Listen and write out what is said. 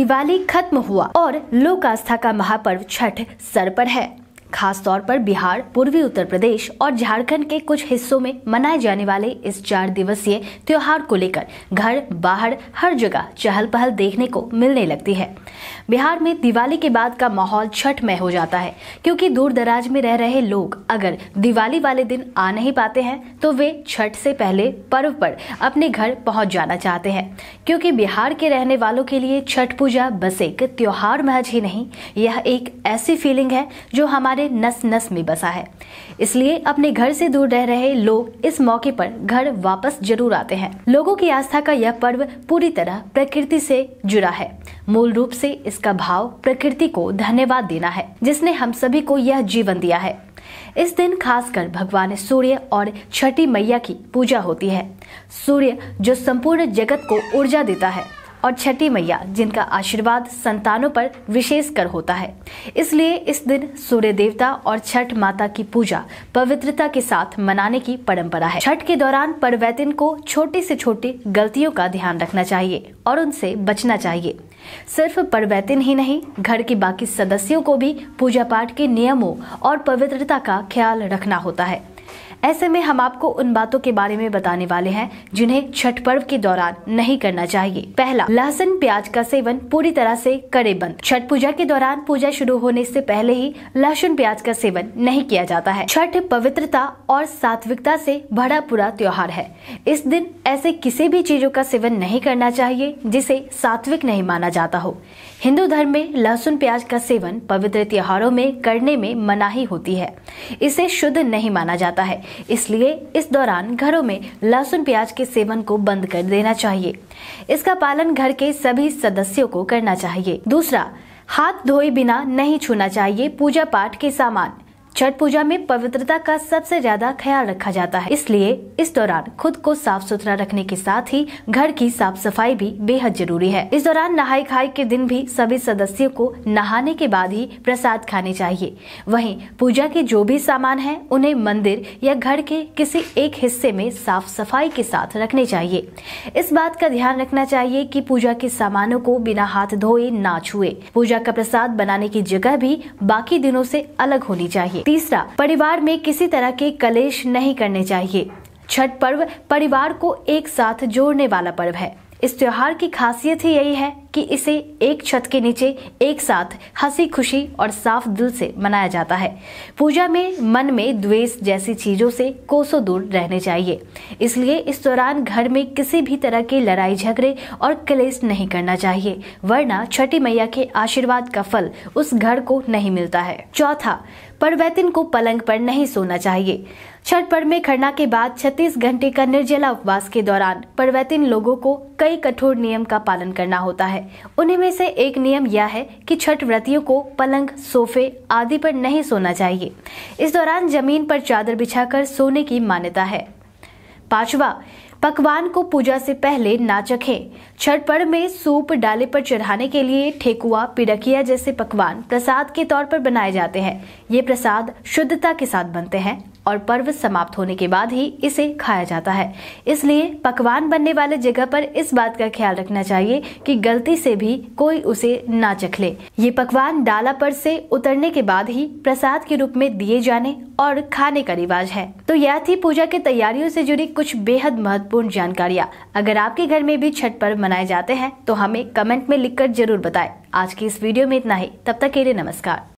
दिवाली खत्म हुआ और लोक आस्था का महापर्व छठ सर पर है खास तौर पर बिहार पूर्वी उत्तर प्रदेश और झारखंड के कुछ हिस्सों में मनाए जाने वाले इस चार दिवसीय त्योहार को लेकर घर बाहर हर जगह चहल पहल देखने को मिलने लगती है बिहार में दिवाली के बाद का माहौल छठ में हो जाता है क्योंकि दूर दराज में रह रहे लोग अगर दिवाली वाले दिन आ नहीं पाते हैं तो वे छठ से पहले पर्व पर अपने घर पहुंच जाना चाहते हैं क्योंकि बिहार के रहने वालों के लिए छठ पूजा बस एक त्योहार महज ही नहीं यह एक ऐसी फीलिंग है जो हमारे हमारे नस नस में बसा है इसलिए अपने घर से दूर रह रहे लोग इस मौके पर घर वापस जरूर आते हैं लोगों की आस्था का यह पर्व पूरी तरह प्रकृति से जुड़ा है मूल रूप से इसका भाव प्रकृति को धन्यवाद देना है जिसने हम सभी को यह जीवन दिया है इस दिन खासकर भगवान सूर्य और छठी मैया की पूजा होती है सूर्य जो संपूर्ण जगत को ऊर्जा देता है और छठी मैया जिनका आशीर्वाद संतानों पर विशेष कर होता है इसलिए इस दिन सूर्य देवता और छठ माता की पूजा पवित्रता के साथ मनाने की परंपरा है छठ के दौरान परवैतिन को छोटी से छोटी गलतियों का ध्यान रखना चाहिए और उनसे बचना चाहिए सिर्फ परवैतिन ही नहीं घर के बाकी सदस्यों को भी पूजा पाठ के नियमों और पवित्रता का ख्याल रखना होता है ऐसे में हम आपको उन बातों के बारे में बताने वाले हैं जिन्हें छठ पर्व के दौरान नहीं करना चाहिए पहला लहसुन प्याज का सेवन पूरी तरह से करे बंद छठ पूजा के दौरान पूजा शुरू होने से पहले ही लहसुन प्याज का सेवन नहीं किया जाता है छठ पवित्रता और सात्विकता से भरा पूरा त्योहार है इस दिन ऐसे किसी भी चीजों का सेवन नहीं करना चाहिए जिसे सात्विक नहीं माना जाता हो हिंदू धर्म में लहसुन प्याज का सेवन पवित्र त्योहारों में करने में मनाही होती है इसे शुद्ध नहीं माना जाता है इसलिए इस दौरान घरों में लहसुन प्याज के सेवन को बंद कर देना चाहिए इसका पालन घर के सभी सदस्यों को करना चाहिए दूसरा हाथ धोए बिना नहीं छूना चाहिए पूजा पाठ के सामान छठ पूजा में पवित्रता का सबसे ज्यादा ख्याल रखा जाता है इसलिए इस दौरान खुद को साफ सुथरा रखने के साथ ही घर की साफ सफाई भी बेहद जरूरी है इस दौरान नहाई खाई के दिन भी सभी सदस्यों को नहाने के बाद ही प्रसाद खाने चाहिए वहीं पूजा के जो भी सामान है उन्हें मंदिर या घर के किसी एक हिस्से में साफ सफाई के साथ रखने चाहिए इस बात का ध्यान रखना चाहिए की पूजा के सामानों को बिना हाथ धोए न छुए पूजा का प्रसाद बनाने की जगह भी बाकी दिनों ऐसी अलग होनी चाहिए तीसरा परिवार में किसी तरह के कलेश नहीं करने चाहिए छठ पर्व परिवार को एक साथ जोड़ने वाला पर्व है इस त्योहार की खासियत ही यही है कि इसे एक छत के नीचे एक साथ हंसी खुशी और साफ दिल से मनाया जाता है पूजा में मन में द्वेष जैसी चीज़ों से कोसों दूर रहने चाहिए इसलिए इस दौरान घर में किसी भी तरह के लड़ाई झगड़े और क्लेश नहीं करना चाहिए वरना छठी मैया के आशीर्वाद का फल उस घर को नहीं मिलता है चौथा परवैतिन को पलंग पर नहीं सोना चाहिए छठ पर्व में खरना के बाद 36 घंटे का निर्जला उपवास के दौरान परवैतिन लोगों को कई कठोर नियम का पालन करना होता है है उन्हीं में से एक नियम यह है कि छठ व्रतियों को पलंग सोफे आदि पर नहीं सोना चाहिए इस दौरान जमीन पर चादर बिछाकर सोने की मान्यता है पांचवा पकवान को पूजा से पहले ना चखे छठ पर्व में सूप डाले पर चढ़ाने के लिए ठेकुआ पिड़किया जैसे पकवान प्रसाद के तौर पर बनाए जाते हैं ये प्रसाद शुद्धता के साथ बनते हैं और पर्व समाप्त होने के बाद ही इसे खाया जाता है इसलिए पकवान बनने वाले जगह पर इस बात का ख्याल रखना चाहिए कि गलती से भी कोई उसे ना चख ले ये पकवान डाला पर से उतरने के बाद ही प्रसाद के रूप में दिए जाने और खाने का रिवाज है तो यह थी पूजा के तैयारियों से जुड़ी कुछ बेहद महत्व महत्वपूर्ण जानकारियाँ अगर आपके घर में भी छठ पर्व मनाए जाते हैं तो हमें कमेंट में लिखकर जरूर बताएं आज की इस वीडियो में इतना ही तब तक के लिए नमस्कार